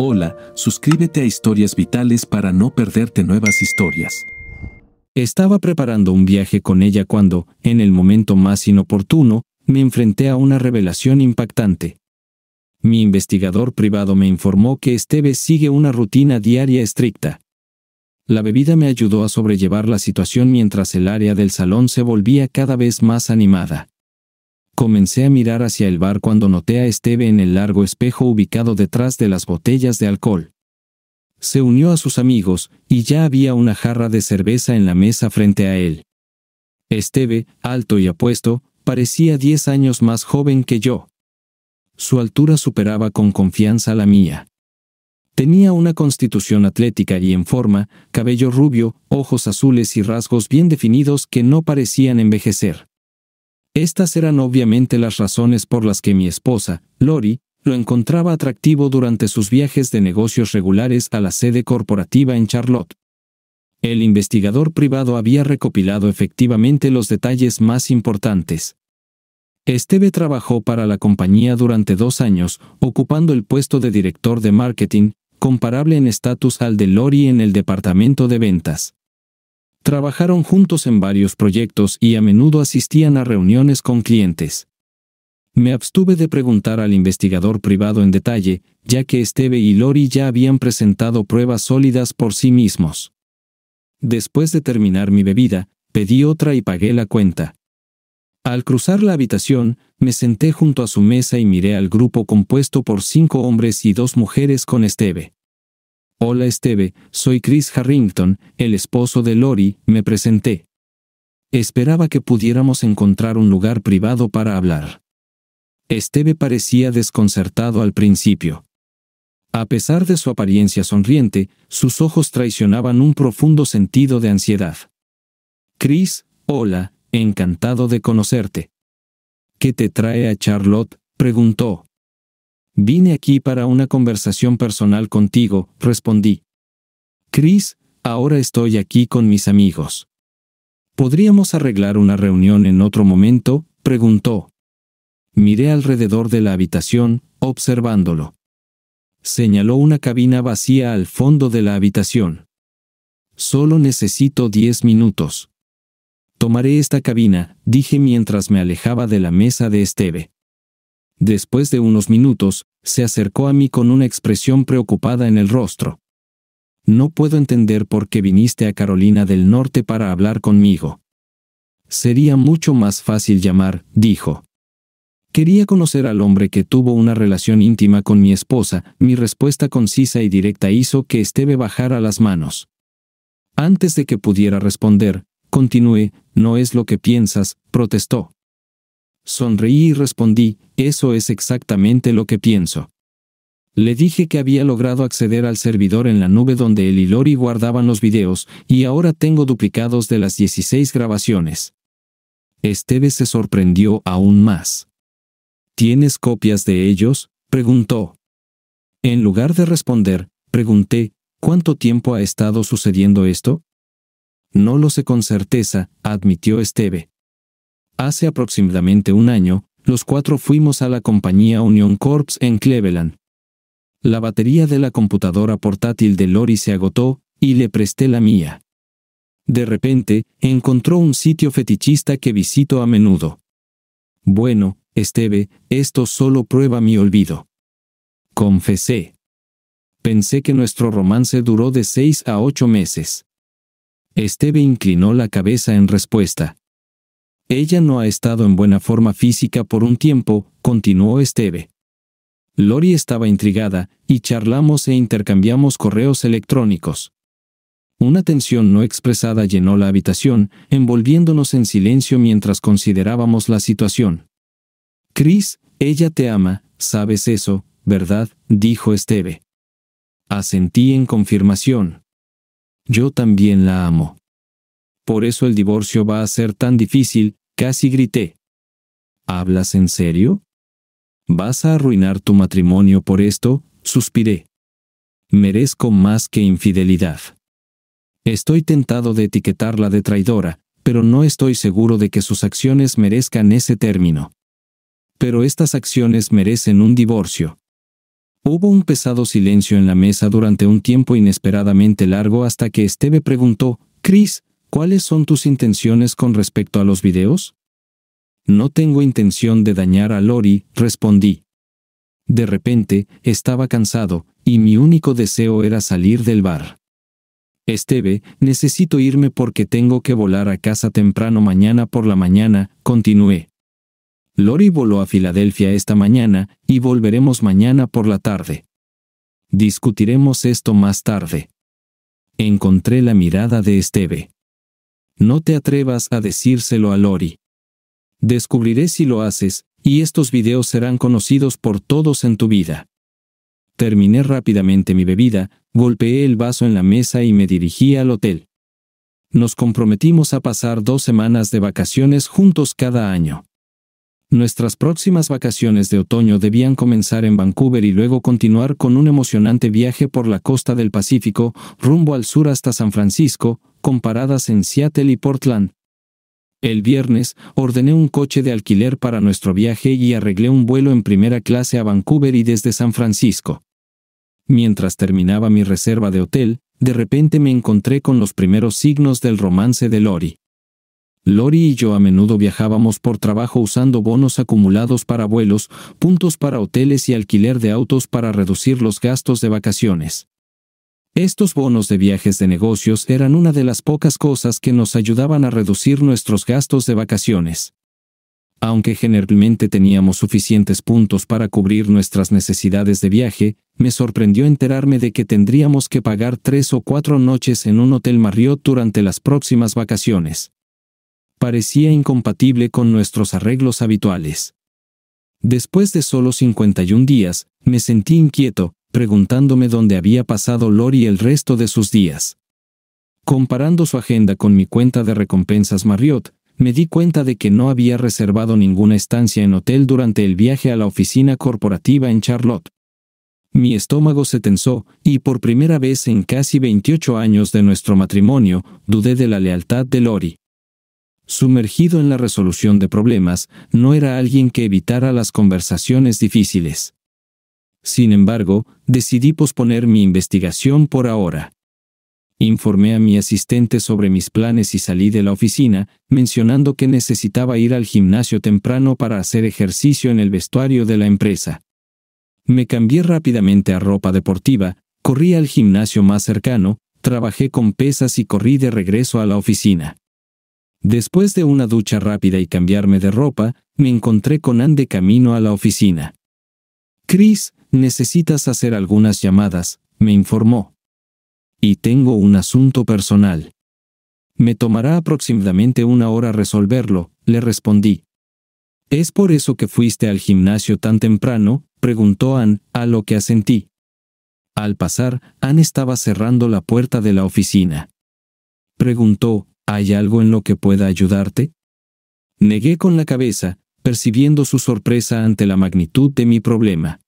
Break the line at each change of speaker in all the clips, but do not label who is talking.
Hola, suscríbete a Historias Vitales para no perderte nuevas historias. Estaba preparando un viaje con ella cuando, en el momento más inoportuno, me enfrenté a una revelación impactante. Mi investigador privado me informó que Esteve sigue una rutina diaria estricta. La bebida me ayudó a sobrellevar la situación mientras el área del salón se volvía cada vez más animada. Comencé a mirar hacia el bar cuando noté a Esteve en el largo espejo ubicado detrás de las botellas de alcohol. Se unió a sus amigos, y ya había una jarra de cerveza en la mesa frente a él. Esteve, alto y apuesto, parecía diez años más joven que yo. Su altura superaba con confianza la mía. Tenía una constitución atlética y en forma, cabello rubio, ojos azules y rasgos bien definidos que no parecían envejecer. Estas eran obviamente las razones por las que mi esposa, Lori, lo encontraba atractivo durante sus viajes de negocios regulares a la sede corporativa en Charlotte. El investigador privado había recopilado efectivamente los detalles más importantes. Esteve trabajó para la compañía durante dos años, ocupando el puesto de director de marketing, comparable en estatus al de Lori en el departamento de ventas. Trabajaron juntos en varios proyectos y a menudo asistían a reuniones con clientes. Me abstuve de preguntar al investigador privado en detalle, ya que Esteve y Lori ya habían presentado pruebas sólidas por sí mismos. Después de terminar mi bebida, pedí otra y pagué la cuenta. Al cruzar la habitación, me senté junto a su mesa y miré al grupo compuesto por cinco hombres y dos mujeres con Esteve. Hola Esteve, soy Chris Harrington, el esposo de Lori, me presenté. Esperaba que pudiéramos encontrar un lugar privado para hablar. Esteve parecía desconcertado al principio. A pesar de su apariencia sonriente, sus ojos traicionaban un profundo sentido de ansiedad. Chris, hola, encantado de conocerte. ¿Qué te trae a Charlotte? preguntó. Vine aquí para una conversación personal contigo, respondí. Chris, ahora estoy aquí con mis amigos. ¿Podríamos arreglar una reunión en otro momento? preguntó. Miré alrededor de la habitación, observándolo. Señaló una cabina vacía al fondo de la habitación. Solo necesito diez minutos. Tomaré esta cabina, dije mientras me alejaba de la mesa de Esteve. Después de unos minutos, se acercó a mí con una expresión preocupada en el rostro. No puedo entender por qué viniste a Carolina del Norte para hablar conmigo. Sería mucho más fácil llamar, dijo. Quería conocer al hombre que tuvo una relación íntima con mi esposa, mi respuesta concisa y directa hizo que Esteve bajara las manos. Antes de que pudiera responder, continué, no es lo que piensas, protestó. Sonreí y respondí, eso es exactamente lo que pienso. Le dije que había logrado acceder al servidor en la nube donde él y Lori guardaban los videos, y ahora tengo duplicados de las 16 grabaciones. Esteve se sorprendió aún más. ¿Tienes copias de ellos? preguntó. En lugar de responder, pregunté, ¿cuánto tiempo ha estado sucediendo esto? No lo sé con certeza, admitió Esteve. Hace aproximadamente un año, los cuatro fuimos a la compañía Union Corps en Cleveland. La batería de la computadora portátil de Lori se agotó, y le presté la mía. De repente, encontró un sitio fetichista que visito a menudo. Bueno, Esteve, esto solo prueba mi olvido. Confesé. Pensé que nuestro romance duró de seis a ocho meses. Esteve inclinó la cabeza en respuesta. Ella no ha estado en buena forma física por un tiempo, continuó Esteve. Lori estaba intrigada, y charlamos e intercambiamos correos electrónicos. Una tensión no expresada llenó la habitación, envolviéndonos en silencio mientras considerábamos la situación. Chris, ella te ama, sabes eso, ¿verdad? dijo Esteve. Asentí en confirmación. Yo también la amo. Por eso el divorcio va a ser tan difícil, Casi grité. ¿Hablas en serio? ¿Vas a arruinar tu matrimonio por esto? Suspiré. Merezco más que infidelidad. Estoy tentado de etiquetarla de traidora, pero no estoy seguro de que sus acciones merezcan ese término. Pero estas acciones merecen un divorcio. Hubo un pesado silencio en la mesa durante un tiempo inesperadamente largo hasta que Esteve preguntó, Chris, ¿Cuáles son tus intenciones con respecto a los videos? No tengo intención de dañar a Lori, respondí. De repente, estaba cansado, y mi único deseo era salir del bar. Esteve, necesito irme porque tengo que volar a casa temprano mañana por la mañana, continué. Lori voló a Filadelfia esta mañana, y volveremos mañana por la tarde. Discutiremos esto más tarde. Encontré la mirada de Esteve. No te atrevas a decírselo a Lori. Descubriré si lo haces, y estos videos serán conocidos por todos en tu vida. Terminé rápidamente mi bebida, golpeé el vaso en la mesa y me dirigí al hotel. Nos comprometimos a pasar dos semanas de vacaciones juntos cada año. Nuestras próximas vacaciones de otoño debían comenzar en Vancouver y luego continuar con un emocionante viaje por la costa del Pacífico, rumbo al sur hasta San Francisco, comparadas en Seattle y Portland. El viernes, ordené un coche de alquiler para nuestro viaje y arreglé un vuelo en primera clase a Vancouver y desde San Francisco. Mientras terminaba mi reserva de hotel, de repente me encontré con los primeros signos del romance de Lori. Lori y yo a menudo viajábamos por trabajo usando bonos acumulados para vuelos, puntos para hoteles y alquiler de autos para reducir los gastos de vacaciones. Estos bonos de viajes de negocios eran una de las pocas cosas que nos ayudaban a reducir nuestros gastos de vacaciones. Aunque generalmente teníamos suficientes puntos para cubrir nuestras necesidades de viaje, me sorprendió enterarme de que tendríamos que pagar tres o cuatro noches en un hotel Marriott durante las próximas vacaciones. Parecía incompatible con nuestros arreglos habituales. Después de solo 51 días, me sentí inquieto, preguntándome dónde había pasado Lori el resto de sus días. Comparando su agenda con mi cuenta de recompensas Marriott, me di cuenta de que no había reservado ninguna estancia en hotel durante el viaje a la oficina corporativa en Charlotte. Mi estómago se tensó, y por primera vez en casi 28 años de nuestro matrimonio, dudé de la lealtad de Lori. Sumergido en la resolución de problemas, no era alguien que evitara las conversaciones difíciles. Sin embargo, decidí posponer mi investigación por ahora. Informé a mi asistente sobre mis planes y salí de la oficina, mencionando que necesitaba ir al gimnasio temprano para hacer ejercicio en el vestuario de la empresa. Me cambié rápidamente a ropa deportiva, corrí al gimnasio más cercano, trabajé con pesas y corrí de regreso a la oficina. Después de una ducha rápida y cambiarme de ropa, me encontré con Anne de camino a la oficina. Chris, necesitas hacer algunas llamadas, me informó. Y tengo un asunto personal. Me tomará aproximadamente una hora resolverlo, le respondí. ¿Es por eso que fuiste al gimnasio tan temprano? preguntó Ann, a lo que asentí. Al pasar, Ann estaba cerrando la puerta de la oficina. Preguntó, ¿hay algo en lo que pueda ayudarte? Negué con la cabeza, percibiendo su sorpresa ante la magnitud de mi problema.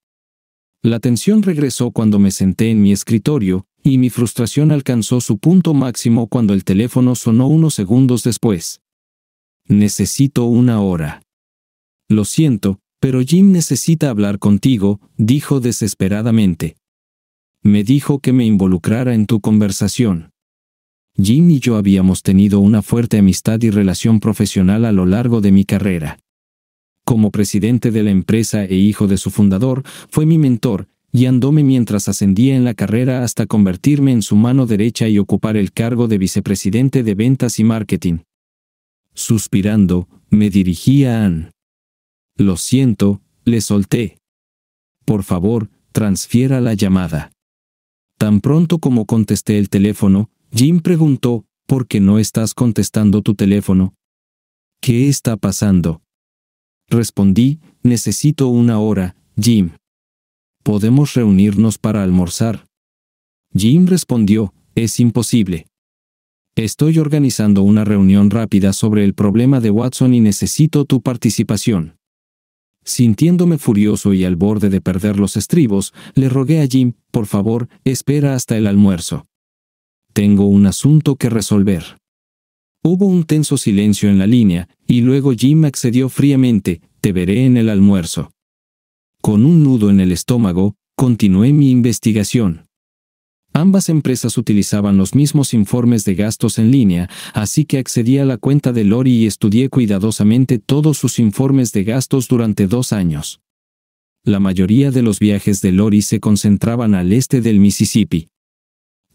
La tensión regresó cuando me senté en mi escritorio, y mi frustración alcanzó su punto máximo cuando el teléfono sonó unos segundos después. Necesito una hora. Lo siento, pero Jim necesita hablar contigo, dijo desesperadamente. Me dijo que me involucrara en tu conversación. Jim y yo habíamos tenido una fuerte amistad y relación profesional a lo largo de mi carrera. Como presidente de la empresa e hijo de su fundador, fue mi mentor, y andóme mientras ascendía en la carrera hasta convertirme en su mano derecha y ocupar el cargo de vicepresidente de ventas y marketing. Suspirando, me dirigí a Ann. Lo siento, le solté. Por favor, transfiera la llamada. Tan pronto como contesté el teléfono, Jim preguntó, ¿por qué no estás contestando tu teléfono? ¿Qué está pasando? Respondí, necesito una hora, Jim. ¿Podemos reunirnos para almorzar? Jim respondió, es imposible. Estoy organizando una reunión rápida sobre el problema de Watson y necesito tu participación. Sintiéndome furioso y al borde de perder los estribos, le rogué a Jim, por favor, espera hasta el almuerzo. Tengo un asunto que resolver. Hubo un tenso silencio en la línea, y luego Jim accedió fríamente, te veré en el almuerzo. Con un nudo en el estómago, continué mi investigación. Ambas empresas utilizaban los mismos informes de gastos en línea, así que accedí a la cuenta de Lori y estudié cuidadosamente todos sus informes de gastos durante dos años. La mayoría de los viajes de Lori se concentraban al este del Mississippi,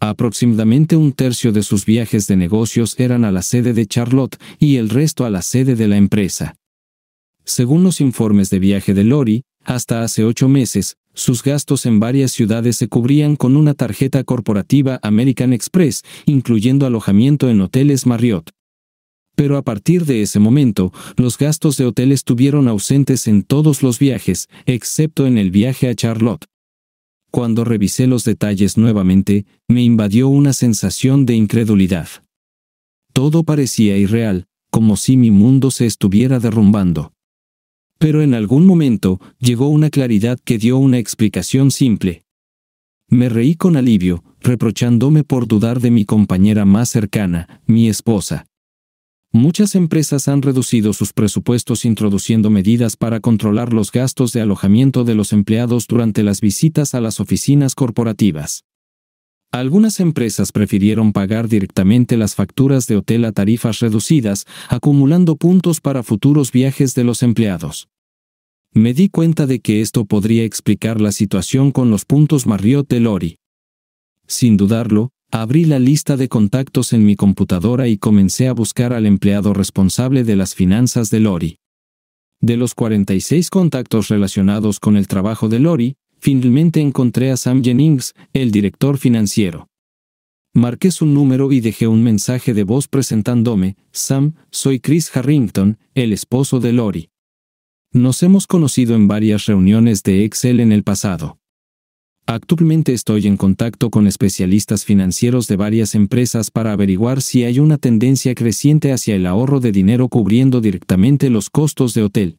Aproximadamente un tercio de sus viajes de negocios eran a la sede de Charlotte y el resto a la sede de la empresa. Según los informes de viaje de Lori, hasta hace ocho meses, sus gastos en varias ciudades se cubrían con una tarjeta corporativa American Express, incluyendo alojamiento en hoteles Marriott. Pero a partir de ese momento, los gastos de hotel estuvieron ausentes en todos los viajes, excepto en el viaje a Charlotte. Cuando revisé los detalles nuevamente, me invadió una sensación de incredulidad. Todo parecía irreal, como si mi mundo se estuviera derrumbando. Pero en algún momento llegó una claridad que dio una explicación simple. Me reí con alivio, reprochándome por dudar de mi compañera más cercana, mi esposa. Muchas empresas han reducido sus presupuestos introduciendo medidas para controlar los gastos de alojamiento de los empleados durante las visitas a las oficinas corporativas. Algunas empresas prefirieron pagar directamente las facturas de hotel a tarifas reducidas, acumulando puntos para futuros viajes de los empleados. Me di cuenta de que esto podría explicar la situación con los puntos Marriott de Lori. Sin dudarlo, Abrí la lista de contactos en mi computadora y comencé a buscar al empleado responsable de las finanzas de Lori. De los 46 contactos relacionados con el trabajo de Lori, finalmente encontré a Sam Jennings, el director financiero. Marqué su número y dejé un mensaje de voz presentándome, Sam, soy Chris Harrington, el esposo de Lori. Nos hemos conocido en varias reuniones de Excel en el pasado. Actualmente estoy en contacto con especialistas financieros de varias empresas para averiguar si hay una tendencia creciente hacia el ahorro de dinero cubriendo directamente los costos de hotel.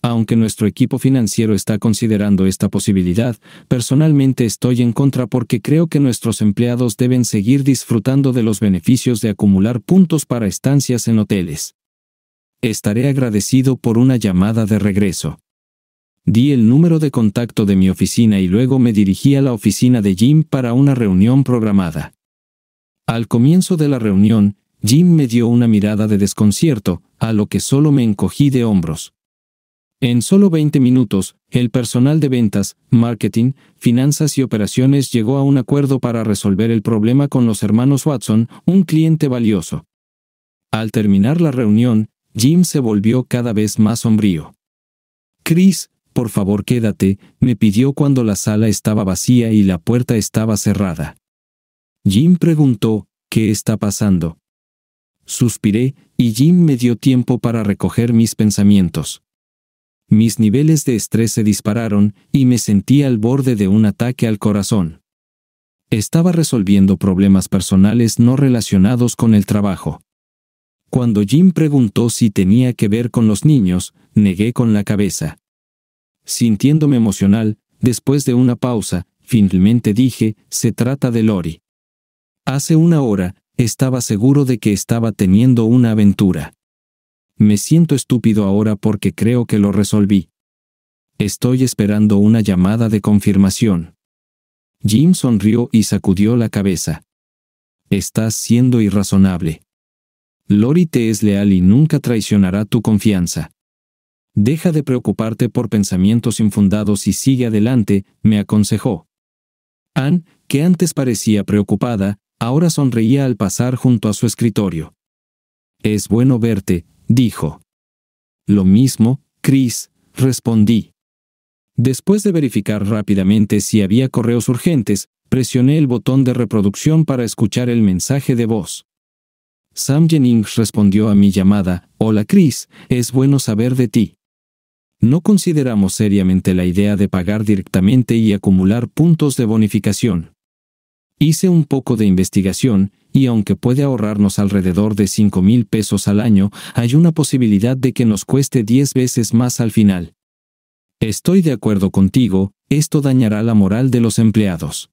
Aunque nuestro equipo financiero está considerando esta posibilidad, personalmente estoy en contra porque creo que nuestros empleados deben seguir disfrutando de los beneficios de acumular puntos para estancias en hoteles. Estaré agradecido por una llamada de regreso. Di el número de contacto de mi oficina y luego me dirigí a la oficina de Jim para una reunión programada. Al comienzo de la reunión, Jim me dio una mirada de desconcierto, a lo que solo me encogí de hombros. En solo 20 minutos, el personal de ventas, marketing, finanzas y operaciones llegó a un acuerdo para resolver el problema con los hermanos Watson, un cliente valioso. Al terminar la reunión, Jim se volvió cada vez más sombrío. Chris, por favor quédate, me pidió cuando la sala estaba vacía y la puerta estaba cerrada. Jim preguntó, ¿qué está pasando? Suspiré, y Jim me dio tiempo para recoger mis pensamientos. Mis niveles de estrés se dispararon, y me sentí al borde de un ataque al corazón. Estaba resolviendo problemas personales no relacionados con el trabajo. Cuando Jim preguntó si tenía que ver con los niños, negué con la cabeza sintiéndome emocional, después de una pausa, finalmente dije, se trata de Lori. Hace una hora, estaba seguro de que estaba teniendo una aventura. Me siento estúpido ahora porque creo que lo resolví. Estoy esperando una llamada de confirmación. Jim sonrió y sacudió la cabeza. Estás siendo irrazonable. Lori te es leal y nunca traicionará tu confianza. Deja de preocuparte por pensamientos infundados y sigue adelante, me aconsejó. Ann, que antes parecía preocupada, ahora sonreía al pasar junto a su escritorio. Es bueno verte, dijo. Lo mismo, Chris, respondí. Después de verificar rápidamente si había correos urgentes, presioné el botón de reproducción para escuchar el mensaje de voz. Sam Jennings respondió a mi llamada, Hola Chris, es bueno saber de ti no consideramos seriamente la idea de pagar directamente y acumular puntos de bonificación. Hice un poco de investigación, y aunque puede ahorrarnos alrededor de 5 mil pesos al año, hay una posibilidad de que nos cueste 10 veces más al final. Estoy de acuerdo contigo, esto dañará la moral de los empleados.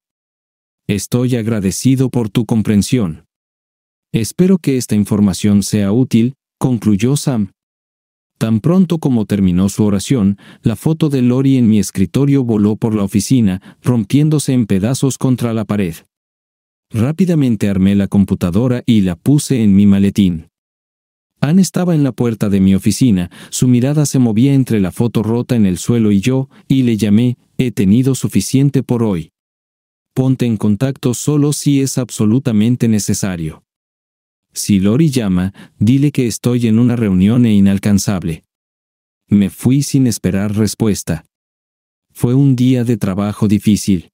Estoy agradecido por tu comprensión. Espero que esta información sea útil, concluyó Sam. Tan pronto como terminó su oración, la foto de Lori en mi escritorio voló por la oficina, rompiéndose en pedazos contra la pared. Rápidamente armé la computadora y la puse en mi maletín. Anne estaba en la puerta de mi oficina, su mirada se movía entre la foto rota en el suelo y yo, y le llamé, he tenido suficiente por hoy. Ponte en contacto solo si es absolutamente necesario. Si Lori llama, dile que estoy en una reunión e inalcanzable. Me fui sin esperar respuesta. Fue un día de trabajo difícil.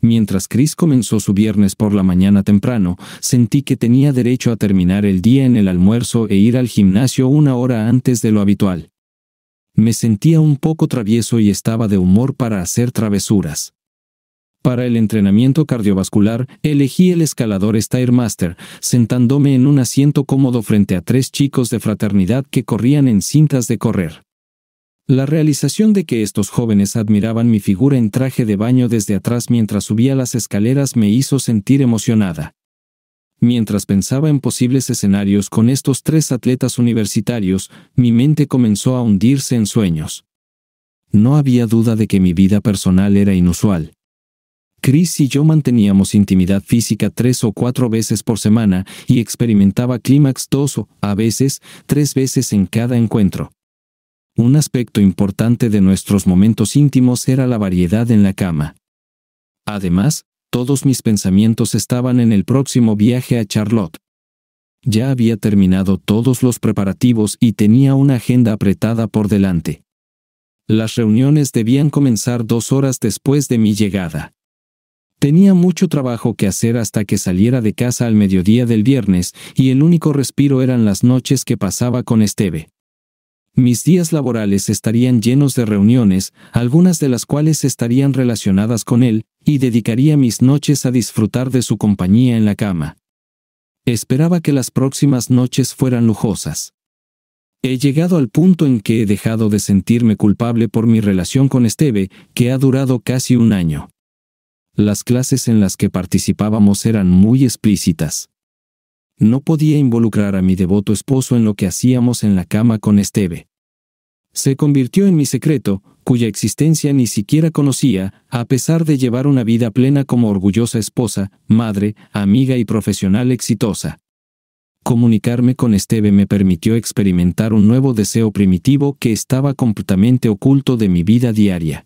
Mientras Chris comenzó su viernes por la mañana temprano, sentí que tenía derecho a terminar el día en el almuerzo e ir al gimnasio una hora antes de lo habitual. Me sentía un poco travieso y estaba de humor para hacer travesuras. Para el entrenamiento cardiovascular, elegí el escalador Stairmaster, sentándome en un asiento cómodo frente a tres chicos de fraternidad que corrían en cintas de correr. La realización de que estos jóvenes admiraban mi figura en traje de baño desde atrás mientras subía las escaleras me hizo sentir emocionada. Mientras pensaba en posibles escenarios con estos tres atletas universitarios, mi mente comenzó a hundirse en sueños. No había duda de que mi vida personal era inusual. Chris y yo manteníamos intimidad física tres o cuatro veces por semana y experimentaba clímax dos o, a veces, tres veces en cada encuentro. Un aspecto importante de nuestros momentos íntimos era la variedad en la cama. Además, todos mis pensamientos estaban en el próximo viaje a Charlotte. Ya había terminado todos los preparativos y tenía una agenda apretada por delante. Las reuniones debían comenzar dos horas después de mi llegada. Tenía mucho trabajo que hacer hasta que saliera de casa al mediodía del viernes, y el único respiro eran las noches que pasaba con Esteve. Mis días laborales estarían llenos de reuniones, algunas de las cuales estarían relacionadas con él, y dedicaría mis noches a disfrutar de su compañía en la cama. Esperaba que las próximas noches fueran lujosas. He llegado al punto en que he dejado de sentirme culpable por mi relación con Esteve, que ha durado casi un año las clases en las que participábamos eran muy explícitas. No podía involucrar a mi devoto esposo en lo que hacíamos en la cama con Esteve. Se convirtió en mi secreto, cuya existencia ni siquiera conocía, a pesar de llevar una vida plena como orgullosa esposa, madre, amiga y profesional exitosa. Comunicarme con Esteve me permitió experimentar un nuevo deseo primitivo que estaba completamente oculto de mi vida diaria.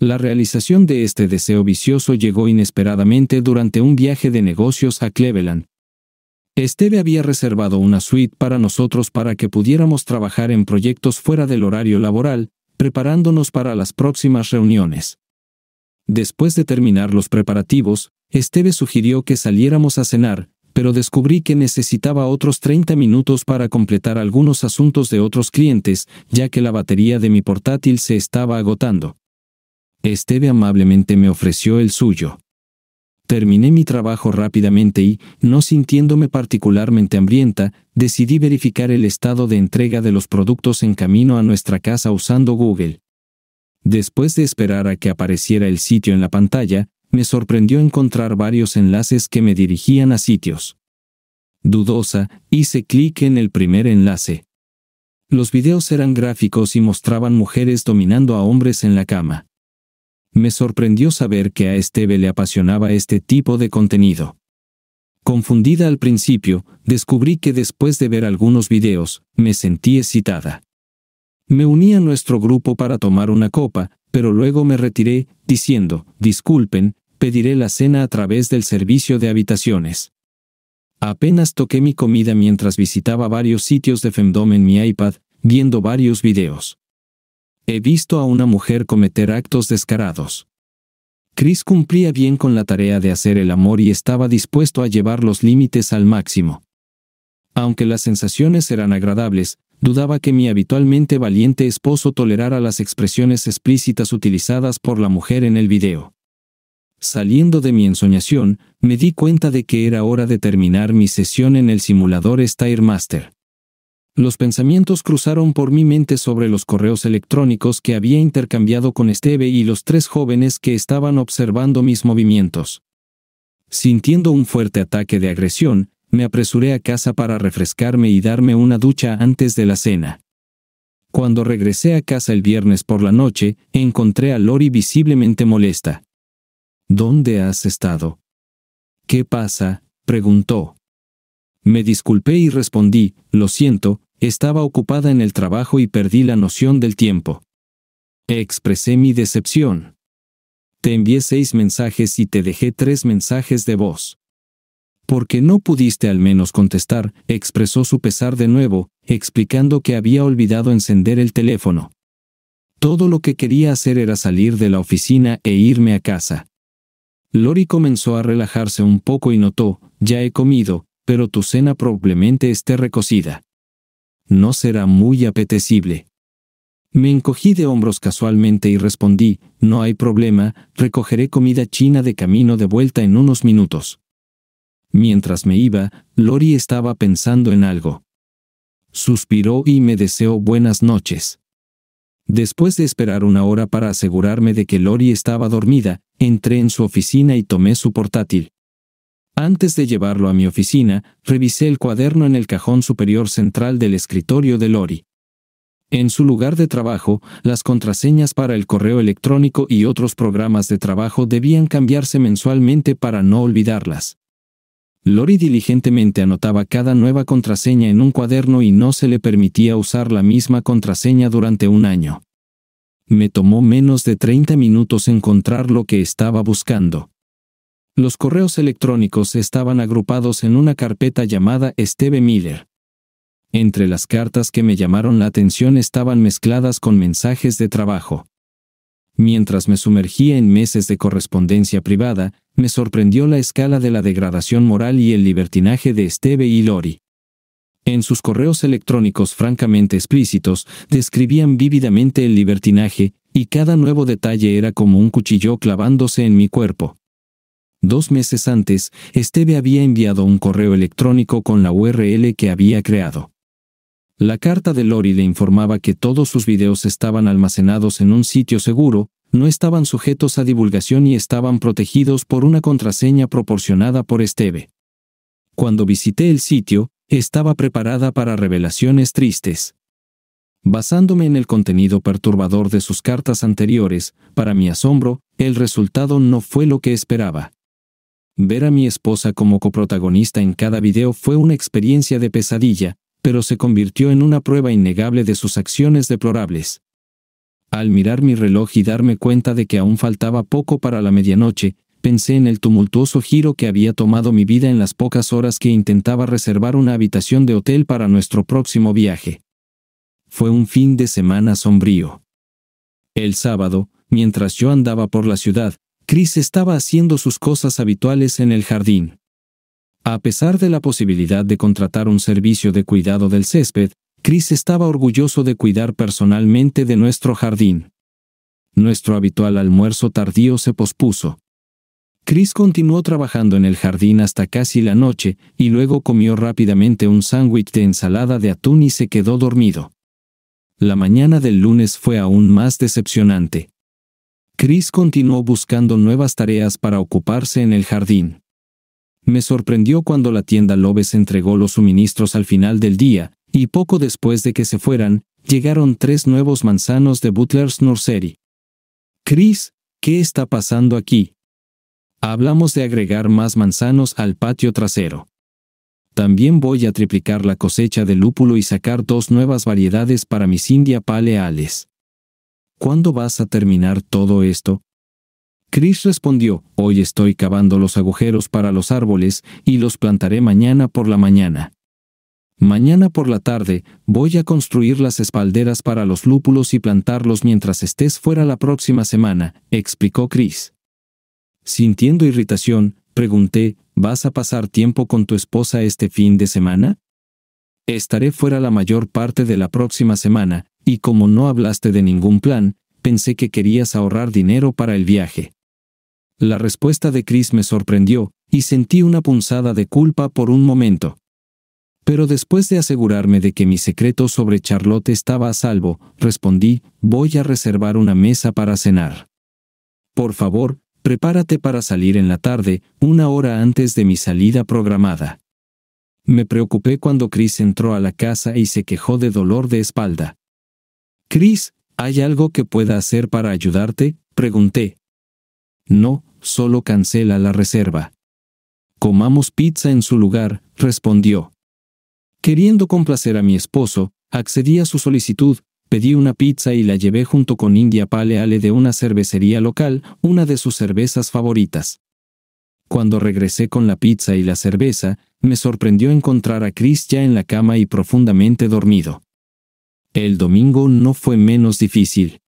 La realización de este deseo vicioso llegó inesperadamente durante un viaje de negocios a Cleveland. Esteve había reservado una suite para nosotros para que pudiéramos trabajar en proyectos fuera del horario laboral, preparándonos para las próximas reuniones. Después de terminar los preparativos, Esteve sugirió que saliéramos a cenar, pero descubrí que necesitaba otros 30 minutos para completar algunos asuntos de otros clientes, ya que la batería de mi portátil se estaba agotando. Esteve amablemente me ofreció el suyo. Terminé mi trabajo rápidamente y, no sintiéndome particularmente hambrienta, decidí verificar el estado de entrega de los productos en camino a nuestra casa usando Google. Después de esperar a que apareciera el sitio en la pantalla, me sorprendió encontrar varios enlaces que me dirigían a sitios. Dudosa, hice clic en el primer enlace. Los videos eran gráficos y mostraban mujeres dominando a hombres en la cama me sorprendió saber que a Esteve le apasionaba este tipo de contenido. Confundida al principio, descubrí que después de ver algunos videos, me sentí excitada. Me uní a nuestro grupo para tomar una copa, pero luego me retiré, diciendo, disculpen, pediré la cena a través del servicio de habitaciones. Apenas toqué mi comida mientras visitaba varios sitios de Femdom en mi iPad, viendo varios videos. He visto a una mujer cometer actos descarados. Chris cumplía bien con la tarea de hacer el amor y estaba dispuesto a llevar los límites al máximo. Aunque las sensaciones eran agradables, dudaba que mi habitualmente valiente esposo tolerara las expresiones explícitas utilizadas por la mujer en el video. Saliendo de mi ensoñación, me di cuenta de que era hora de terminar mi sesión en el simulador Stairmaster. Los pensamientos cruzaron por mi mente sobre los correos electrónicos que había intercambiado con Esteve y los tres jóvenes que estaban observando mis movimientos. Sintiendo un fuerte ataque de agresión, me apresuré a casa para refrescarme y darme una ducha antes de la cena. Cuando regresé a casa el viernes por la noche, encontré a Lori visiblemente molesta. ¿Dónde has estado? ¿Qué pasa? preguntó. Me disculpé y respondí, lo siento, estaba ocupada en el trabajo y perdí la noción del tiempo. Expresé mi decepción. Te envié seis mensajes y te dejé tres mensajes de voz. Porque no pudiste al menos contestar, expresó su pesar de nuevo, explicando que había olvidado encender el teléfono. Todo lo que quería hacer era salir de la oficina e irme a casa. Lori comenzó a relajarse un poco y notó, ya he comido, pero tu cena probablemente esté recocida no será muy apetecible. Me encogí de hombros casualmente y respondí, no hay problema, recogeré comida china de camino de vuelta en unos minutos. Mientras me iba, Lori estaba pensando en algo. Suspiró y me deseó buenas noches. Después de esperar una hora para asegurarme de que Lori estaba dormida, entré en su oficina y tomé su portátil. Antes de llevarlo a mi oficina, revisé el cuaderno en el cajón superior central del escritorio de Lori. En su lugar de trabajo, las contraseñas para el correo electrónico y otros programas de trabajo debían cambiarse mensualmente para no olvidarlas. Lori diligentemente anotaba cada nueva contraseña en un cuaderno y no se le permitía usar la misma contraseña durante un año. Me tomó menos de 30 minutos encontrar lo que estaba buscando. Los correos electrónicos estaban agrupados en una carpeta llamada Esteve Miller. Entre las cartas que me llamaron la atención estaban mezcladas con mensajes de trabajo. Mientras me sumergía en meses de correspondencia privada, me sorprendió la escala de la degradación moral y el libertinaje de Esteve y Lori. En sus correos electrónicos francamente explícitos, describían vívidamente el libertinaje, y cada nuevo detalle era como un cuchillo clavándose en mi cuerpo. Dos meses antes, Esteve había enviado un correo electrónico con la URL que había creado. La carta de Lori le informaba que todos sus videos estaban almacenados en un sitio seguro, no estaban sujetos a divulgación y estaban protegidos por una contraseña proporcionada por Esteve. Cuando visité el sitio, estaba preparada para revelaciones tristes. Basándome en el contenido perturbador de sus cartas anteriores, para mi asombro, el resultado no fue lo que esperaba. Ver a mi esposa como coprotagonista en cada video fue una experiencia de pesadilla, pero se convirtió en una prueba innegable de sus acciones deplorables. Al mirar mi reloj y darme cuenta de que aún faltaba poco para la medianoche, pensé en el tumultuoso giro que había tomado mi vida en las pocas horas que intentaba reservar una habitación de hotel para nuestro próximo viaje. Fue un fin de semana sombrío. El sábado, mientras yo andaba por la ciudad, Chris estaba haciendo sus cosas habituales en el jardín. A pesar de la posibilidad de contratar un servicio de cuidado del césped, Chris estaba orgulloso de cuidar personalmente de nuestro jardín. Nuestro habitual almuerzo tardío se pospuso. Chris continuó trabajando en el jardín hasta casi la noche y luego comió rápidamente un sándwich de ensalada de atún y se quedó dormido. La mañana del lunes fue aún más decepcionante. Chris continuó buscando nuevas tareas para ocuparse en el jardín. Me sorprendió cuando la tienda Loves entregó los suministros al final del día, y poco después de que se fueran, llegaron tres nuevos manzanos de Butler's Nursery. Chris, ¿qué está pasando aquí? Hablamos de agregar más manzanos al patio trasero. También voy a triplicar la cosecha de lúpulo y sacar dos nuevas variedades para mis India Paleales. ¿cuándo vas a terminar todo esto? Chris respondió, hoy estoy cavando los agujeros para los árboles y los plantaré mañana por la mañana. Mañana por la tarde voy a construir las espalderas para los lúpulos y plantarlos mientras estés fuera la próxima semana, explicó Chris. Sintiendo irritación, pregunté, ¿vas a pasar tiempo con tu esposa este fin de semana? Estaré fuera la mayor parte de la próxima semana, y como no hablaste de ningún plan, pensé que querías ahorrar dinero para el viaje. La respuesta de Chris me sorprendió, y sentí una punzada de culpa por un momento. Pero después de asegurarme de que mi secreto sobre Charlotte estaba a salvo, respondí, voy a reservar una mesa para cenar. Por favor, prepárate para salir en la tarde, una hora antes de mi salida programada. Me preocupé cuando Chris entró a la casa y se quejó de dolor de espalda. Chris, ¿hay algo que pueda hacer para ayudarte? Pregunté. No, solo cancela la reserva. Comamos pizza en su lugar, respondió. Queriendo complacer a mi esposo, accedí a su solicitud, pedí una pizza y la llevé junto con India Pale Ale de una cervecería local, una de sus cervezas favoritas. Cuando regresé con la pizza y la cerveza, me sorprendió encontrar a Chris ya en la cama y profundamente dormido. El domingo no fue menos difícil.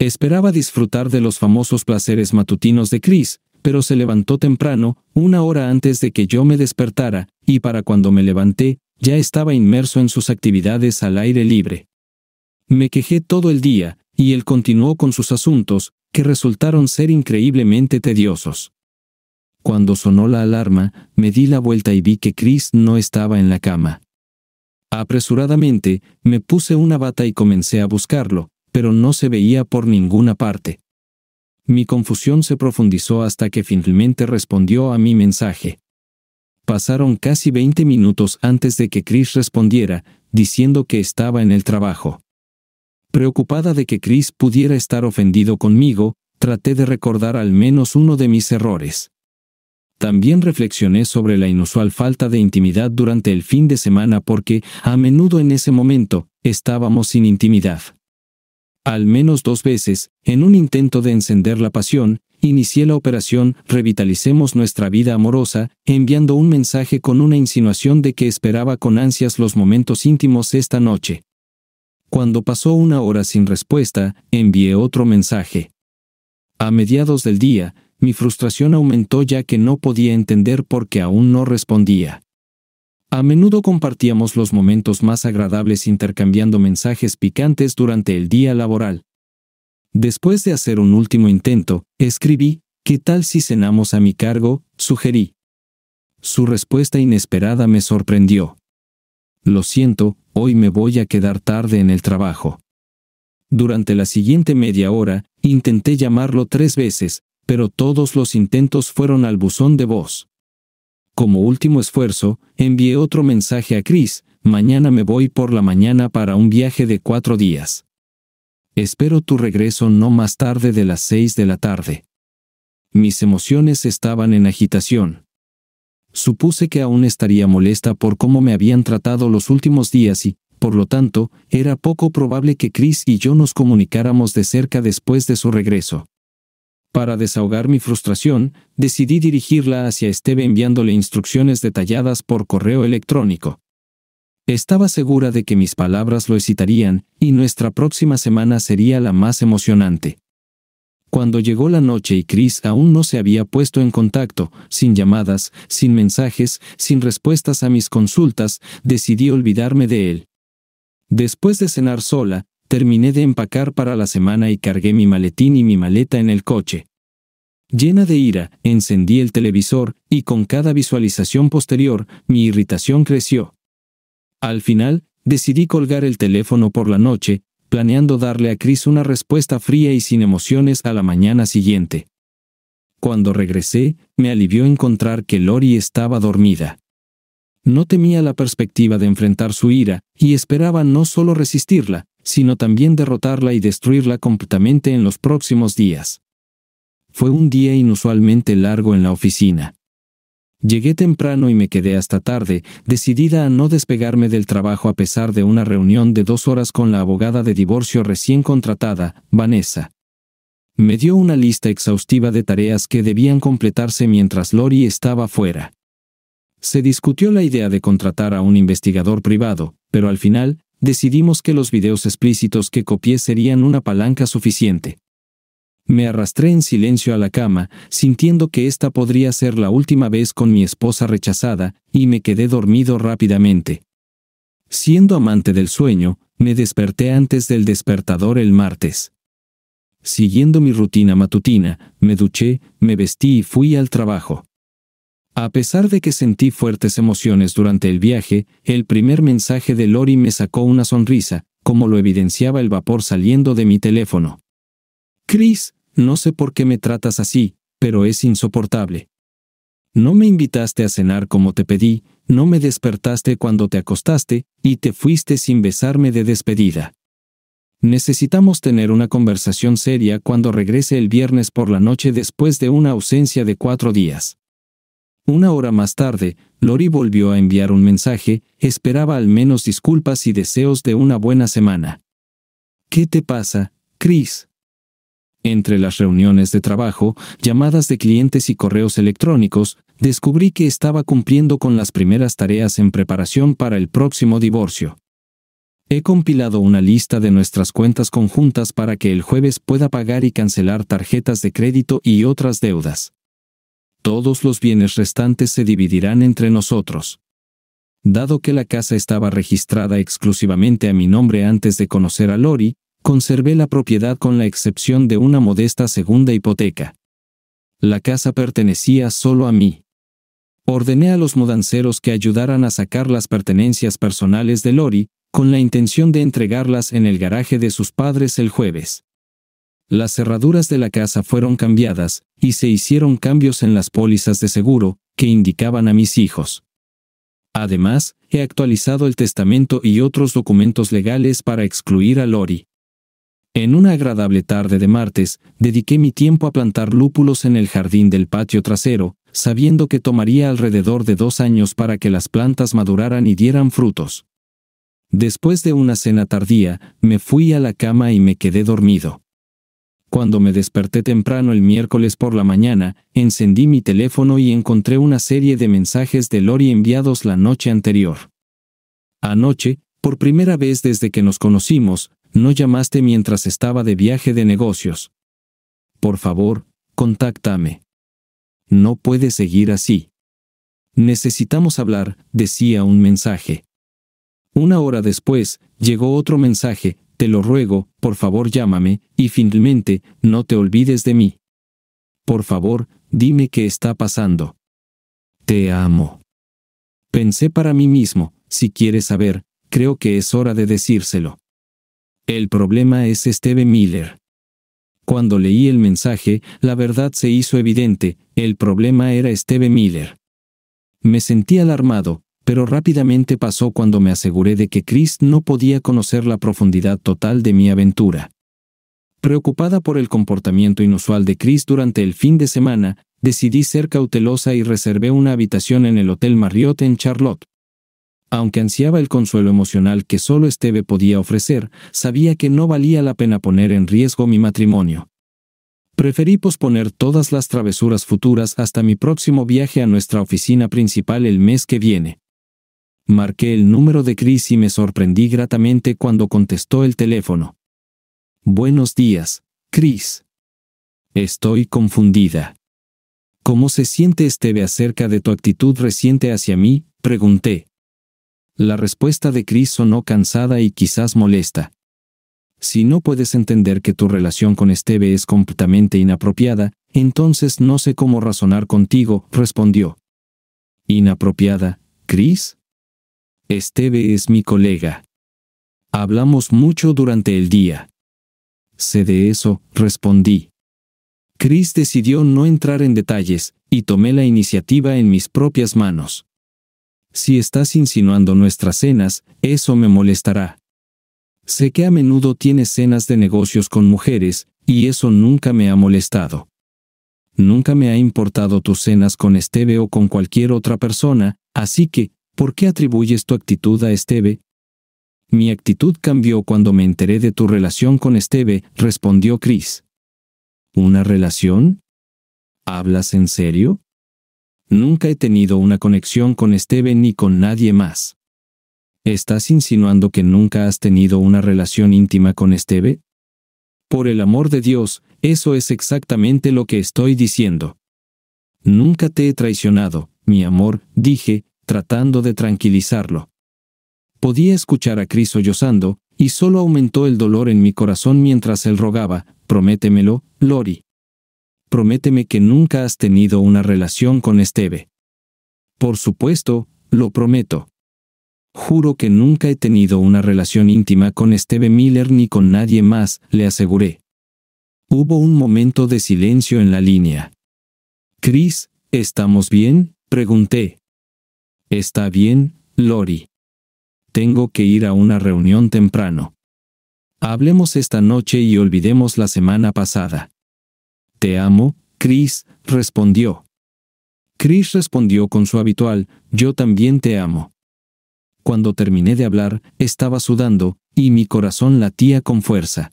Esperaba disfrutar de los famosos placeres matutinos de Chris, pero se levantó temprano, una hora antes de que yo me despertara, y para cuando me levanté, ya estaba inmerso en sus actividades al aire libre. Me quejé todo el día, y él continuó con sus asuntos, que resultaron ser increíblemente tediosos. Cuando sonó la alarma, me di la vuelta y vi que Chris no estaba en la cama. Apresuradamente, me puse una bata y comencé a buscarlo, pero no se veía por ninguna parte. Mi confusión se profundizó hasta que finalmente respondió a mi mensaje. Pasaron casi 20 minutos antes de que Chris respondiera, diciendo que estaba en el trabajo. Preocupada de que Chris pudiera estar ofendido conmigo, traté de recordar al menos uno de mis errores. También reflexioné sobre la inusual falta de intimidad durante el fin de semana porque, a menudo en ese momento, estábamos sin intimidad. Al menos dos veces, en un intento de encender la pasión, inicié la operación Revitalicemos nuestra vida amorosa, enviando un mensaje con una insinuación de que esperaba con ansias los momentos íntimos esta noche. Cuando pasó una hora sin respuesta, envié otro mensaje. A mediados del día, mi frustración aumentó ya que no podía entender por qué aún no respondía. A menudo compartíamos los momentos más agradables intercambiando mensajes picantes durante el día laboral. Después de hacer un último intento, escribí, ¿qué tal si cenamos a mi cargo? sugerí. Su respuesta inesperada me sorprendió. Lo siento, hoy me voy a quedar tarde en el trabajo. Durante la siguiente media hora, intenté llamarlo tres veces, pero todos los intentos fueron al buzón de voz. Como último esfuerzo, envié otro mensaje a Chris, mañana me voy por la mañana para un viaje de cuatro días. Espero tu regreso no más tarde de las seis de la tarde. Mis emociones estaban en agitación. Supuse que aún estaría molesta por cómo me habían tratado los últimos días y, por lo tanto, era poco probable que Chris y yo nos comunicáramos de cerca después de su regreso. Para desahogar mi frustración, decidí dirigirla hacia Esteve enviándole instrucciones detalladas por correo electrónico. Estaba segura de que mis palabras lo excitarían, y nuestra próxima semana sería la más emocionante. Cuando llegó la noche y Chris aún no se había puesto en contacto, sin llamadas, sin mensajes, sin respuestas a mis consultas, decidí olvidarme de él. Después de cenar sola, Terminé de empacar para la semana y cargué mi maletín y mi maleta en el coche. Llena de ira, encendí el televisor, y con cada visualización posterior, mi irritación creció. Al final, decidí colgar el teléfono por la noche, planeando darle a Chris una respuesta fría y sin emociones a la mañana siguiente. Cuando regresé, me alivió encontrar que Lori estaba dormida. No temía la perspectiva de enfrentar su ira, y esperaba no solo resistirla, sino también derrotarla y destruirla completamente en los próximos días. Fue un día inusualmente largo en la oficina. Llegué temprano y me quedé hasta tarde, decidida a no despegarme del trabajo a pesar de una reunión de dos horas con la abogada de divorcio recién contratada, Vanessa. Me dio una lista exhaustiva de tareas que debían completarse mientras Lori estaba fuera. Se discutió la idea de contratar a un investigador privado, pero al final, decidimos que los videos explícitos que copié serían una palanca suficiente. Me arrastré en silencio a la cama, sintiendo que esta podría ser la última vez con mi esposa rechazada, y me quedé dormido rápidamente. Siendo amante del sueño, me desperté antes del despertador el martes. Siguiendo mi rutina matutina, me duché, me vestí y fui al trabajo. A pesar de que sentí fuertes emociones durante el viaje, el primer mensaje de Lori me sacó una sonrisa, como lo evidenciaba el vapor saliendo de mi teléfono. Chris, no sé por qué me tratas así, pero es insoportable. No me invitaste a cenar como te pedí, no me despertaste cuando te acostaste, y te fuiste sin besarme de despedida. Necesitamos tener una conversación seria cuando regrese el viernes por la noche después de una ausencia de cuatro días. Una hora más tarde, Lori volvió a enviar un mensaje, esperaba al menos disculpas y deseos de una buena semana. ¿Qué te pasa, Chris? Entre las reuniones de trabajo, llamadas de clientes y correos electrónicos, descubrí que estaba cumpliendo con las primeras tareas en preparación para el próximo divorcio. He compilado una lista de nuestras cuentas conjuntas para que el jueves pueda pagar y cancelar tarjetas de crédito y otras deudas todos los bienes restantes se dividirán entre nosotros. Dado que la casa estaba registrada exclusivamente a mi nombre antes de conocer a Lori, conservé la propiedad con la excepción de una modesta segunda hipoteca. La casa pertenecía solo a mí. Ordené a los mudanceros que ayudaran a sacar las pertenencias personales de Lori, con la intención de entregarlas en el garaje de sus padres el jueves. Las cerraduras de la casa fueron cambiadas, y se hicieron cambios en las pólizas de seguro, que indicaban a mis hijos. Además, he actualizado el testamento y otros documentos legales para excluir a Lori. En una agradable tarde de martes, dediqué mi tiempo a plantar lúpulos en el jardín del patio trasero, sabiendo que tomaría alrededor de dos años para que las plantas maduraran y dieran frutos. Después de una cena tardía, me fui a la cama y me quedé dormido. Cuando me desperté temprano el miércoles por la mañana, encendí mi teléfono y encontré una serie de mensajes de Lori enviados la noche anterior. Anoche, por primera vez desde que nos conocimos, no llamaste mientras estaba de viaje de negocios. Por favor, contáctame. No puede seguir así. Necesitamos hablar, decía un mensaje. Una hora después, llegó otro mensaje, te lo ruego, por favor llámame, y finalmente, no te olvides de mí. Por favor, dime qué está pasando. Te amo. Pensé para mí mismo, si quieres saber, creo que es hora de decírselo. El problema es Esteve Miller. Cuando leí el mensaje, la verdad se hizo evidente, el problema era Esteve Miller. Me sentí alarmado, pero rápidamente pasó cuando me aseguré de que Chris no podía conocer la profundidad total de mi aventura. Preocupada por el comportamiento inusual de Chris durante el fin de semana, decidí ser cautelosa y reservé una habitación en el Hotel Marriott en Charlotte. Aunque ansiaba el consuelo emocional que solo Esteve podía ofrecer, sabía que no valía la pena poner en riesgo mi matrimonio. Preferí posponer todas las travesuras futuras hasta mi próximo viaje a nuestra oficina principal el mes que viene. Marqué el número de Chris y me sorprendí gratamente cuando contestó el teléfono. Buenos días, Chris. Estoy confundida. ¿Cómo se siente Esteve acerca de tu actitud reciente hacia mí? pregunté. La respuesta de Chris sonó cansada y quizás molesta. Si no puedes entender que tu relación con Esteve es completamente inapropiada, entonces no sé cómo razonar contigo, respondió. ¿Inapropiada, Chris? Esteve es mi colega. Hablamos mucho durante el día. Sé de eso, respondí. Chris decidió no entrar en detalles, y tomé la iniciativa en mis propias manos. Si estás insinuando nuestras cenas, eso me molestará. Sé que a menudo tienes cenas de negocios con mujeres, y eso nunca me ha molestado. Nunca me ha importado tus cenas con Esteve o con cualquier otra persona, así que, ¿Por qué atribuyes tu actitud a Esteve? Mi actitud cambió cuando me enteré de tu relación con Esteve, respondió Chris. ¿Una relación? ¿Hablas en serio? Nunca he tenido una conexión con Esteve ni con nadie más. ¿Estás insinuando que nunca has tenido una relación íntima con Esteve? Por el amor de Dios, eso es exactamente lo que estoy diciendo. Nunca te he traicionado, mi amor, dije, tratando de tranquilizarlo. Podía escuchar a Cris sollozando, y solo aumentó el dolor en mi corazón mientras él rogaba, prométemelo, Lori. Prométeme que nunca has tenido una relación con Esteve. Por supuesto, lo prometo. Juro que nunca he tenido una relación íntima con Esteve Miller ni con nadie más, le aseguré. Hubo un momento de silencio en la línea. Chris, ¿estamos bien? pregunté. Está bien, Lori. Tengo que ir a una reunión temprano. Hablemos esta noche y olvidemos la semana pasada. Te amo, Chris, respondió. Chris respondió con su habitual, yo también te amo. Cuando terminé de hablar, estaba sudando, y mi corazón latía con fuerza.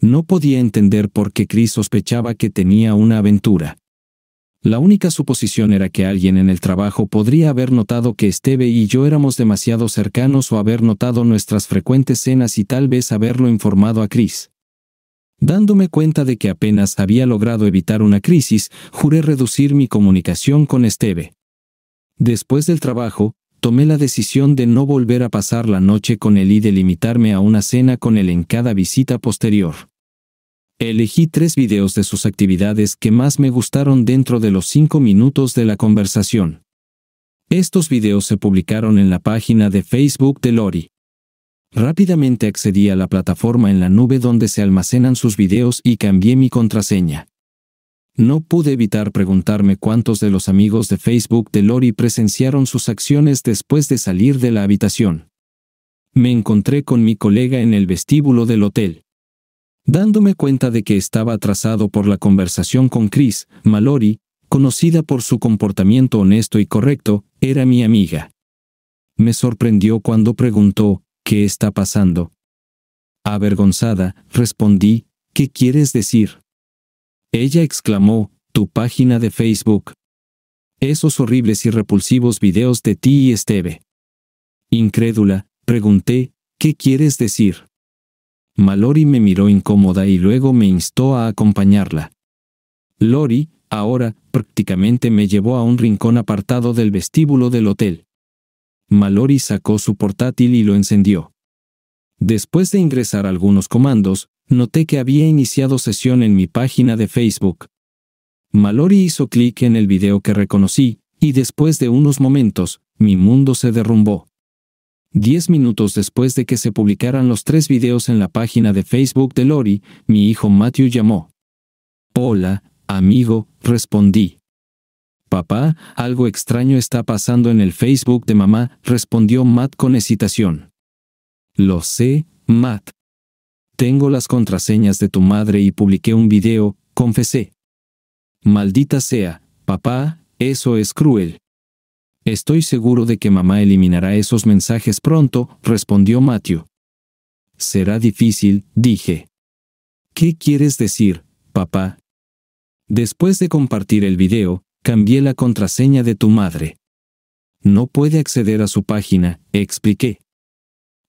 No podía entender por qué Chris sospechaba que tenía una aventura. La única suposición era que alguien en el trabajo podría haber notado que Esteve y yo éramos demasiado cercanos o haber notado nuestras frecuentes cenas y tal vez haberlo informado a Chris. Dándome cuenta de que apenas había logrado evitar una crisis, juré reducir mi comunicación con Esteve. Después del trabajo, tomé la decisión de no volver a pasar la noche con él y de limitarme a una cena con él en cada visita posterior. Elegí tres videos de sus actividades que más me gustaron dentro de los cinco minutos de la conversación. Estos videos se publicaron en la página de Facebook de Lori. Rápidamente accedí a la plataforma en la nube donde se almacenan sus videos y cambié mi contraseña. No pude evitar preguntarme cuántos de los amigos de Facebook de Lori presenciaron sus acciones después de salir de la habitación. Me encontré con mi colega en el vestíbulo del hotel dándome cuenta de que estaba atrasado por la conversación con Chris, Malory, conocida por su comportamiento honesto y correcto, era mi amiga. Me sorprendió cuando preguntó, ¿qué está pasando? Avergonzada, respondí, ¿qué quieres decir? Ella exclamó, tu página de Facebook. Esos horribles y repulsivos videos de ti y Esteve. Incrédula, pregunté, ¿qué quieres decir? Malory me miró incómoda y luego me instó a acompañarla. Lori, ahora, prácticamente me llevó a un rincón apartado del vestíbulo del hotel. Malory sacó su portátil y lo encendió. Después de ingresar algunos comandos, noté que había iniciado sesión en mi página de Facebook. Malory hizo clic en el video que reconocí, y después de unos momentos, mi mundo se derrumbó. Diez minutos después de que se publicaran los tres videos en la página de Facebook de Lori, mi hijo Matthew llamó. Hola, amigo, respondí. Papá, algo extraño está pasando en el Facebook de mamá, respondió Matt con excitación. Lo sé, Matt. Tengo las contraseñas de tu madre y publiqué un video, confesé. Maldita sea, papá, eso es cruel. Estoy seguro de que mamá eliminará esos mensajes pronto, respondió Matthew. Será difícil, dije. ¿Qué quieres decir, papá? Después de compartir el video, cambié la contraseña de tu madre. No puede acceder a su página, expliqué.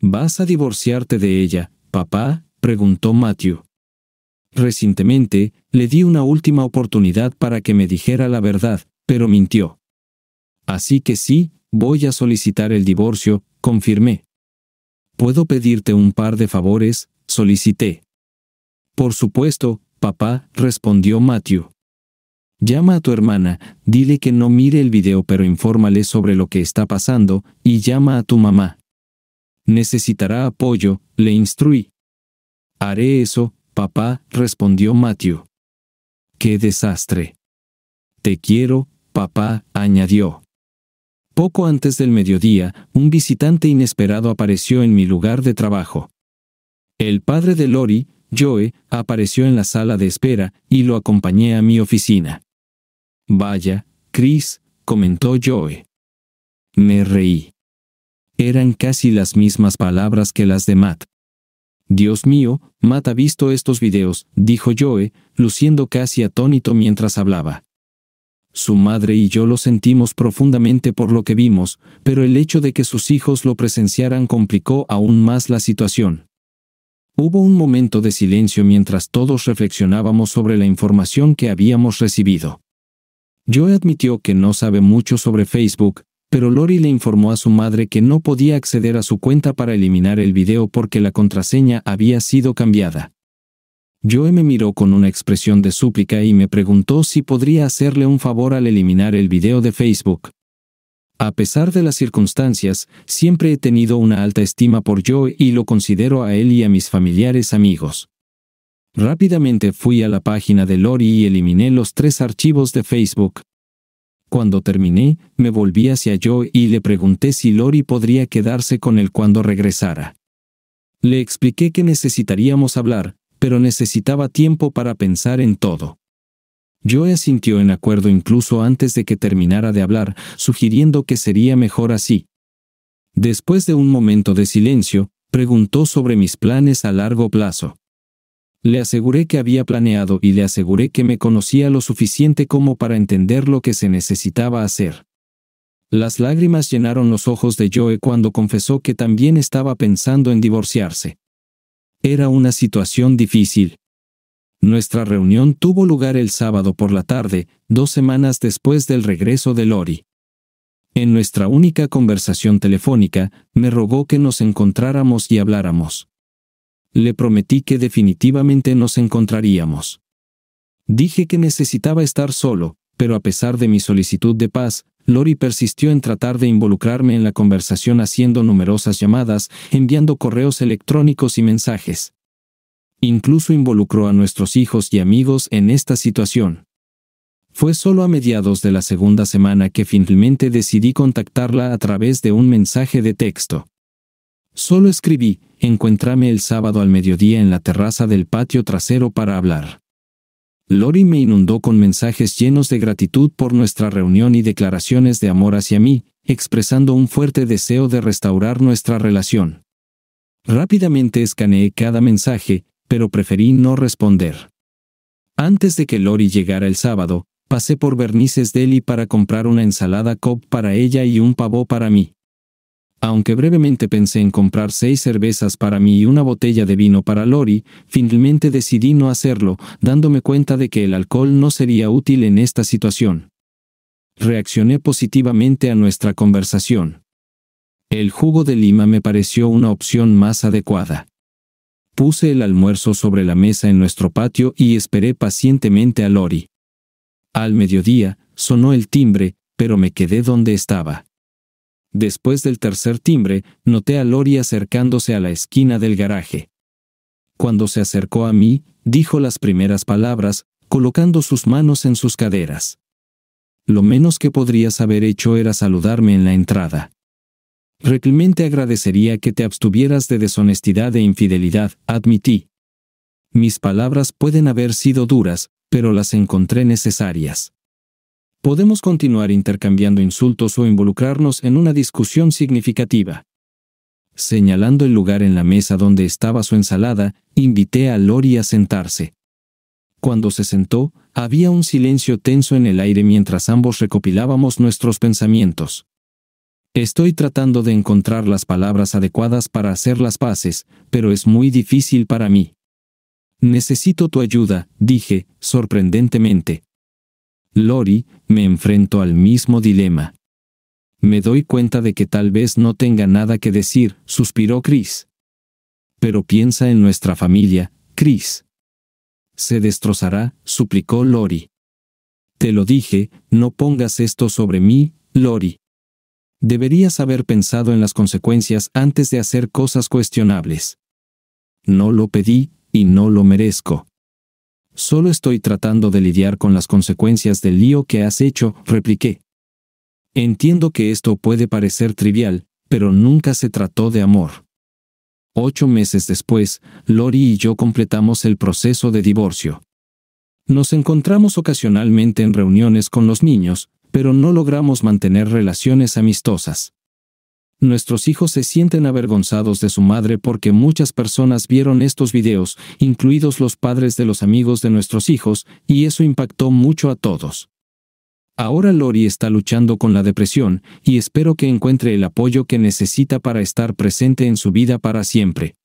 ¿Vas a divorciarte de ella, papá? preguntó Matthew. Recientemente, le di una última oportunidad para que me dijera la verdad, pero mintió. Así que sí, voy a solicitar el divorcio, confirmé. ¿Puedo pedirte un par de favores? solicité. Por supuesto, papá, respondió Matthew. Llama a tu hermana, dile que no mire el video pero infórmale sobre lo que está pasando, y llama a tu mamá. Necesitará apoyo, le instruí. Haré eso, papá, respondió Matthew. ¡Qué desastre! Te quiero, papá, añadió. Poco antes del mediodía, un visitante inesperado apareció en mi lugar de trabajo. El padre de Lori, Joe, apareció en la sala de espera y lo acompañé a mi oficina. Vaya, Chris, comentó Joe. Me reí. Eran casi las mismas palabras que las de Matt. Dios mío, Matt ha visto estos videos, dijo Joe, luciendo casi atónito mientras hablaba. Su madre y yo lo sentimos profundamente por lo que vimos, pero el hecho de que sus hijos lo presenciaran complicó aún más la situación. Hubo un momento de silencio mientras todos reflexionábamos sobre la información que habíamos recibido. Joe admitió que no sabe mucho sobre Facebook, pero Lori le informó a su madre que no podía acceder a su cuenta para eliminar el video porque la contraseña había sido cambiada. Joe me miró con una expresión de súplica y me preguntó si podría hacerle un favor al eliminar el video de Facebook. A pesar de las circunstancias, siempre he tenido una alta estima por Joe y lo considero a él y a mis familiares amigos. Rápidamente fui a la página de Lori y eliminé los tres archivos de Facebook. Cuando terminé, me volví hacia Joe y le pregunté si Lori podría quedarse con él cuando regresara. Le expliqué que necesitaríamos hablar, pero necesitaba tiempo para pensar en todo. Joe asintió en acuerdo incluso antes de que terminara de hablar, sugiriendo que sería mejor así. Después de un momento de silencio, preguntó sobre mis planes a largo plazo. Le aseguré que había planeado y le aseguré que me conocía lo suficiente como para entender lo que se necesitaba hacer. Las lágrimas llenaron los ojos de Joe cuando confesó que también estaba pensando en divorciarse. Era una situación difícil. Nuestra reunión tuvo lugar el sábado por la tarde, dos semanas después del regreso de Lori. En nuestra única conversación telefónica, me rogó que nos encontráramos y habláramos. Le prometí que definitivamente nos encontraríamos. Dije que necesitaba estar solo, pero a pesar de mi solicitud de paz, Lori persistió en tratar de involucrarme en la conversación haciendo numerosas llamadas, enviando correos electrónicos y mensajes. Incluso involucró a nuestros hijos y amigos en esta situación. Fue solo a mediados de la segunda semana que finalmente decidí contactarla a través de un mensaje de texto. Solo escribí, encuéntrame el sábado al mediodía en la terraza del patio trasero para hablar. Lori me inundó con mensajes llenos de gratitud por nuestra reunión y declaraciones de amor hacia mí, expresando un fuerte deseo de restaurar nuestra relación. Rápidamente escaneé cada mensaje, pero preferí no responder. Antes de que Lori llegara el sábado, pasé por Bernices Deli para comprar una ensalada Cobb para ella y un pavó para mí. Aunque brevemente pensé en comprar seis cervezas para mí y una botella de vino para Lori, finalmente decidí no hacerlo, dándome cuenta de que el alcohol no sería útil en esta situación. Reaccioné positivamente a nuestra conversación. El jugo de lima me pareció una opción más adecuada. Puse el almuerzo sobre la mesa en nuestro patio y esperé pacientemente a Lori. Al mediodía, sonó el timbre, pero me quedé donde estaba. Después del tercer timbre, noté a Lori acercándose a la esquina del garaje. Cuando se acercó a mí, dijo las primeras palabras, colocando sus manos en sus caderas. Lo menos que podrías haber hecho era saludarme en la entrada. Reclemente agradecería que te abstuvieras de deshonestidad e infidelidad, admití. Mis palabras pueden haber sido duras, pero las encontré necesarias podemos continuar intercambiando insultos o involucrarnos en una discusión significativa. Señalando el lugar en la mesa donde estaba su ensalada, invité a Lori a sentarse. Cuando se sentó, había un silencio tenso en el aire mientras ambos recopilábamos nuestros pensamientos. Estoy tratando de encontrar las palabras adecuadas para hacer las paces, pero es muy difícil para mí. Necesito tu ayuda, dije, sorprendentemente. Lori, me enfrento al mismo dilema. Me doy cuenta de que tal vez no tenga nada que decir, suspiró Chris. Pero piensa en nuestra familia, Chris. Se destrozará, suplicó Lori. Te lo dije, no pongas esto sobre mí, Lori. Deberías haber pensado en las consecuencias antes de hacer cosas cuestionables. No lo pedí, y no lo merezco. Solo estoy tratando de lidiar con las consecuencias del lío que has hecho, repliqué. Entiendo que esto puede parecer trivial, pero nunca se trató de amor. Ocho meses después, Lori y yo completamos el proceso de divorcio. Nos encontramos ocasionalmente en reuniones con los niños, pero no logramos mantener relaciones amistosas nuestros hijos se sienten avergonzados de su madre porque muchas personas vieron estos videos, incluidos los padres de los amigos de nuestros hijos, y eso impactó mucho a todos. Ahora Lori está luchando con la depresión, y espero que encuentre el apoyo que necesita para estar presente en su vida para siempre.